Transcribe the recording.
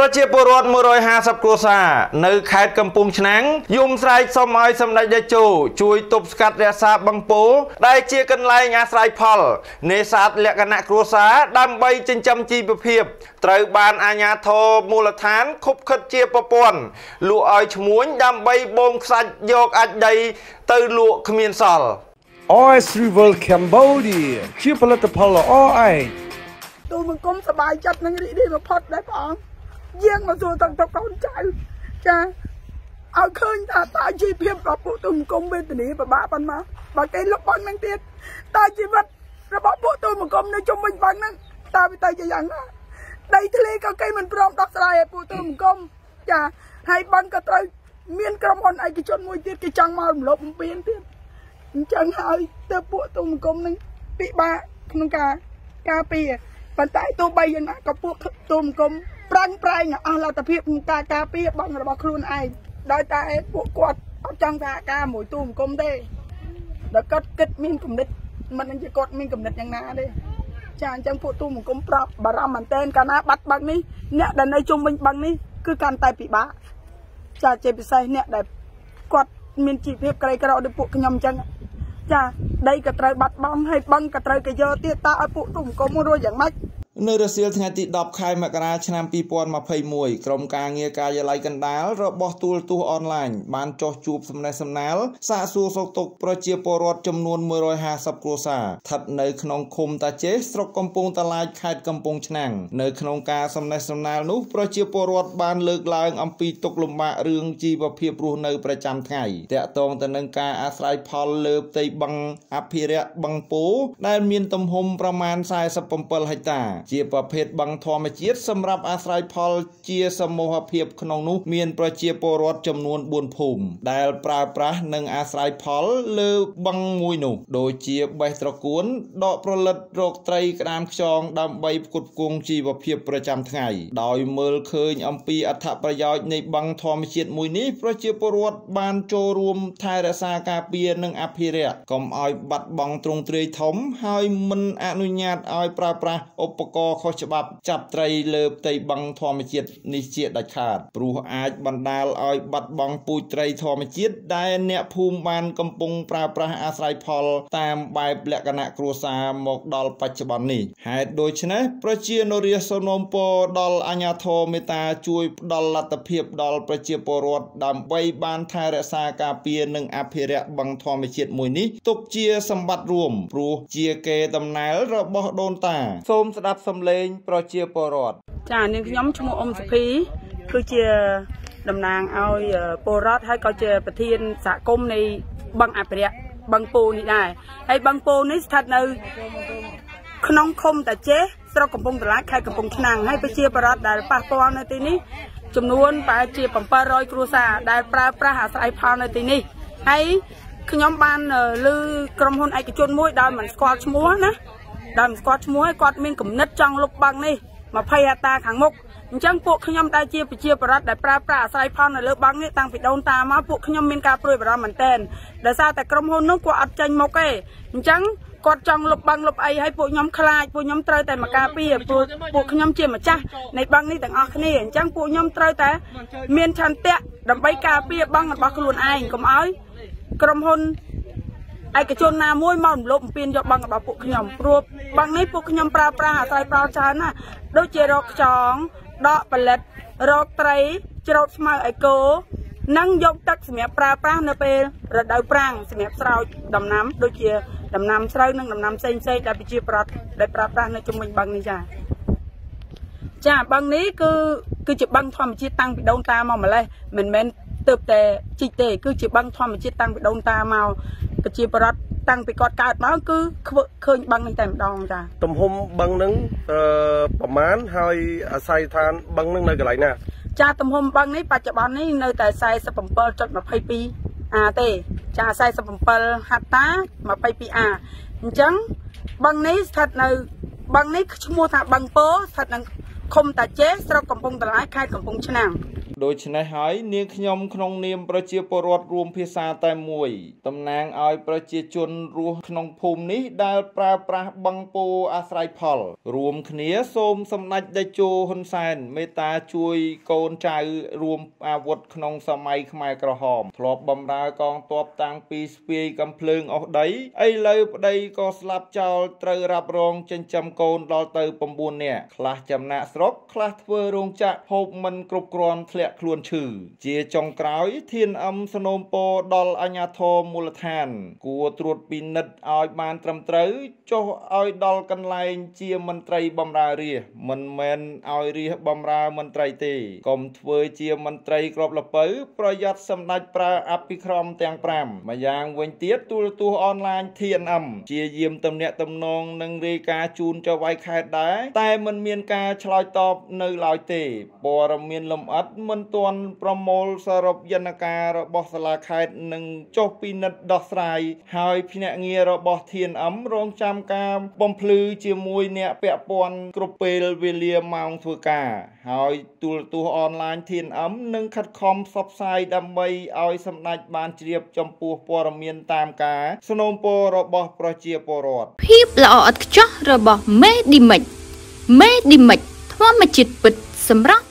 ប្រជាពលរដ្ឋ150គ្រួសារនៅខេត្តកំពង់ឆ្នាំងយំស្រែកសុំឲ្យសម្ដេចតេជោជួយទប់ស្កាត់រក្សាបឹងពោដែលជាកន្លែងអាស្រ័យផលនេសាទលក្ខណៈគ្រួសារដើម្បីចិញ្ចឹមជីវភាព ត្រូវបានអាជ្ញាធរមូលដ្ឋានខុបខិតជាប្រព័ន្ធលក់ឲ្យឈ្មួញដើម្បីបងខ្សាច់យកអាចដី ទៅលក់គ្មានសល់ OS Rival Cambodia ជាផលិតផលល្អឯងទូលបង្គំសบายចិត្តនឹងរីករាយបំផុតដែរព្រះអង្គយាងមកសួរតាំងតកូនចៅចាឲ្យឃើញថាតើជីវភាពរបស់ពួកទុំគុំវេទនីពិបាកប៉ុណ្ណាបើគេលុបបងនឹងទៀតតើជីវិត របស់ពួកទុំគុំនៅជុំវិញបងនឹងតើវាទៅជាយ៉ាងណាដីធ្លីក៏គេមិនព្រមដោះស្រាយឲ្យពួកទុំគុំចាហើយបងក៏ត្រូវមានក្រុមហ៊ុនឯកជនមួយទៀតគេចង់មករំលោភបំពានទៀតអញ្ចឹងហើយទៅពួកទុំគុំនឹងពិបាកក្នុងការការពារប៉ុន្តែទោះបីយ៉ាងណាក៏ពួកទុំគុំប្រឹងប្រែងអស់លទ្ធភាពក្នុងការការពារបំរបស់ខ្លួនឯងដោយតែពួកគាត់អត់ចង់សហការមួយទូង្គមទេដល់គាត់គិតមានគំនិតមិនដឹងជាគាត់មានគំនិតយ៉ាងណាទេចាអញ្ចឹងពួកទូមង្គមប្រាប់បារម្ភមែនទែនកាលណាបាត់បឹងនេះអ្នកដែលនៅជុំវិញបឹងនេះគឺកាន់តែពិបាកចាជាពិសេសអ្នកដែលគាត់មានជីវភាពក្រីក្រដោយពួកខ្ញុំអញ្ចឹងចាដីក៏ត្រូវបាត់បង់ហើយបឹងក៏ត្រូវគេយកទៀតតើឲ្យពួកទូមង្គមរួចយ៉ាងម៉េចនៅរសៀលថ្ងៃទី10ខែមករាឆ្នាំ2021ក្រុមការងារការិយាល័យកណ្ដាលរបស់ទូលទូអនឡាញបានចោះជួបសំណេះសំណាល សាកសួរសុខទុក្ខប្រជាពលរដ្ឋចំនួន150គ្រួសារស្ថិតនៅក្នុងឃុំតាចេស្រុកកំពង់តាឡាចខេត្តកំពង់ឆ្នាំងនៅក្នុងការសំណេះសំណាលនោះប្រជាពលរដ្ឋបាន លើកឡើង អំពីទុក្ខលំបាករឿងជីវភាពរស់នៅប្រចាំថ្ងៃតាក់ទងទៅនឹងការអាស្រ័យផលលើផ្ទៃបឹងអភិរក្សបឹងពោដែល មានទំហំប្រមាណ47ហិកតាជាប្រភេទបឹងធម្មជាតិសម្រាប់អាស្រ័យផលជាសមូហភាពក្នុងនោះមានប្រជាពលរដ្ឋចំនួន4ភូមិដែលប្រើប្រាស់និងអាស្រ័យផលលើបឹងមួយនោះដូចជាបេះត្រកួនដកប្រលិតរកត្រីក្តាមខ្យងដើម្បីផ្គត់ផ្គង់ជីវភាពប្រចាំថ្ងៃដោយមើលឃើញអំពីអត្ថប្រយោជន៍នៃបឹងធម្មជាតិមួយនេះប្រជាពលរដ្ឋបានចូលរួមថែរក្សាការពារនិងអភិរក្សកុំឲ្យបាត់បង់ទ្រង់ទ្រាយធំហើយមិនអនុញ្ញាតឲ្យប្រើប្រាស់ឧបករណ៍ករខុសច្បាប់ចាប់ត្រីលើផ្ទៃបឹងធម្មជាតិនេះជាដាច់ខាតព្រោះអាចបណ្ដាលឲ្យបាត់បង់ពូជត្រីធម្មជាតិដែលអ្នកភូមិបានកំពុងប្រើប្រាស់អាស្រ័យផលតាមបែបលក្ខណៈគ្រួសារមកដល់បច្ចុប្បន្ននេះហេតុដូច្នេះប្រជានុរាស្ត្រសនមពរដល់អាញាធរមេតា ជួយផ្ដល់លទ្ធភាពដល់ប្រជាពលរដ្ឋដើម្បីបានថែរក្សាការពារនិងអភិរក្សបឹងធម្មជាតិមួយនេះទុកជា សម្បត្តិរួមព្រោះជាកេរដំណែល របស់ដូនតាសូមស្ដាប់សំឡេងប្រជាពលរដ្ឋចានាងខ្ញុំឈ្មោះអ៊ំសុភីគឺជាតំណាងឲ្យពលរដ្ឋហើយក៏ជាប្រធានសហគមន៍នៃបឹងអភិរក្សបឹងពោនេះដែរហើយបឹងពោនេះស្ថិតនៅក្នុងឃុំតាចេះស្រុកកំពង់តឡាចខេត្តកំពង់ឆ្នាំងហើយប្រជាពលរដ្ឋដែលប៉ះពាល់នៅទីនេះចំនួនប្រហែលជា700គ្រួសារដែលប្រើប្រាស់អាស្រ័យផលនៅទីនេះហើយខ្ញុំបានលើក្រុមហ៊ុនឯកជនមួយដោយមិនស្គាល់ឈ្មោះណាដែលមិនស្គាល់ឈ្មោះហើយគាត់មានគំនិតចង់លុបបាំងនេះ20ហតាខាងមុខអញ្ចឹងពួកខ្ញុំដែលជាប្រជាប្រដ្ឋដែលប្រើប្រាស់អាស្រ័យផលនៅលើបាំងនេះតាំងពីដូនតាមកពួកខ្ញុំមានការព្រួយបារម្ភមែនទែនដោយសារតែក្រុមហ៊ុននោះគាត់អត់ចេញមុខទេអញ្ចឹងគាត់ចង់លុបបាំងលុបអីឲ្យពួកខ្ញុំខ្លាចពួកខ្ញុំត្រូវតែមកការពារពួកពួកខ្ញុំជាម្ចាស់នៃបាំងនេះទាំងអស់គ្នាអញ្ចឹងពួកខ្ញុំត្រូវតែមានឆន្ទៈដើម្បីការពារបាំងរបស់ខ្លួនឯងកុំឲ្យក្រុមហ៊ុនឯកជនណាមួយមករំលោភបំពានយកបង់របស់ពួកខ្ញុំព្រោះបង់នេះពួកខ្ញុំប្រើប្រាស់អាស្រ័យប្រោច្រើនណាដូចជារកខ្យងដកផលិតរកត្រីច្រូតស្មៅឯកោនិងយកទឹកសម្រាប់ប្រើប្រាស់នៅពេលរដូវប្រាំងសម្រាប់ស្រោចដំណាំ ដូចជា ដំណាំស្រូវនិងដំណាំផ្សេងៗដែលប្រជាប្រដ្ឋដែលប្រើប្រាស់នៅជុំវិញបឹងនេះចា៎ចាបឹងនេះគឺគឺជាបឹងធម្មជាតិតាំងពីដូនតាមកម្លេះមិនមែនទៅតែជីកទេ គឺជាបឹងធម្មជាតិតាំងពីដូនតាមកប្រជាប្រដ្ឋតាំងពីគាត់កើតមកគឺឃើញបឹងនេះតែម្ដងចាទំហំបឹងហ្នឹងអឺប្រមាណហើយអាស័យដ្ឋានបឹងហ្នឹងនៅកន្លែងណាចាទំហំបឹងនេះបច្ចុប្បន្ននេះនៅតែ47.22អាទេ ចា47ហត្តា 22A អញ្ចឹងបឹងនេះស្ថិតនៅបឹងនេះឈ្មោះថាបឹងពោស្ថិតនៅឃុំតាចេស្រុកកំពង់តឡាយខេត្តកំពង់ឆ្នាំងដូច្នេះហើយនាងខ្ញុំក្នុងនាមប្រជាពលរដ្ឋរួមភាសាតែមួយតំណាងឲ្យប្រជាជនរស់ក្នុងភូមិនេះដែលប្រើប្រាស់បង់ពោអាស្រ័យផល រួមគ្នាសូមសម្ដេចតេជោហ៊ុនសែន មេត្តាជួយកូនចៅរួមអាវុធក្នុងសម័យខ្មែរក្រហមធ្លាប់បម្រើកងទ័ពតាំងពីស្ពាយកំភ្លើងអស់ដីឥឡូវប្តីក៏ស្លាប់ចោលត្រូវរ៉ាប់រងចិញ្ចឹមកូនដល់ទៅ9នាក់ខ្លះចំណាក់ស្រុកខ្លះធ្វើរោងចក្រហូបមិនគ្រប់គ្រាន់ធ្លាក់ក់ខ្លួនឈឺជាចុងក្រោយធានអឹមสนមពរដល់អាជ្ញាធរមូលដ្ឋាន គួរត្រួតពិនិត្យឲ្យបានត្រឹមត្រូវចុះឲ្យដល់កន្លែង ជាមន្ត្រីបម្រើរាជមិនមែនឲ្យរាជបម្រើមន្ត្រីទេកុំធ្វើ ជាមន្ត្រីក្របលពៅប្រយ័ត្នសម្ដេចប្រើអភិក្រមទាំង5ម្យ៉ាងវិញទៀតទូលទូសអនឡាញ TNM ជាយាមទំនាក់ទំនងនិងរាយការណ៍ជូនចៅវាយខេត្តដែរតែមិនមានការឆ្លើយតបនៅឡើយទេព័ត៌មានលម្អិតមិនមិនទាន់ប្រមូលសរុបយន្តការរបស់សាលាខេត្តនិងចុះពិនិត្យដោះស្រាយហើយភ្នាក់ងាររបស់ TNM រងចាំការបំភ្លឺជាមួយអ្នកពាក់ព័ន្ធគ្រប់ពេលវេលាម៉ោងធ្វើការហើយទូរទស្សន៍អនឡាញ TNM នឹងខិតខំផ្សព្វផ្សាយដើម្បីឲ្យសម្ដេចបានជ្រាប ចំពោះព័ត៌មានតាមការស្នងពររបស់ប្រជាពលរដ្ឋភាពល្អឥតខ្ចោះរបស់មេឌីមិចមេឌីមិចធម្មជាតិពិតសម្រាប់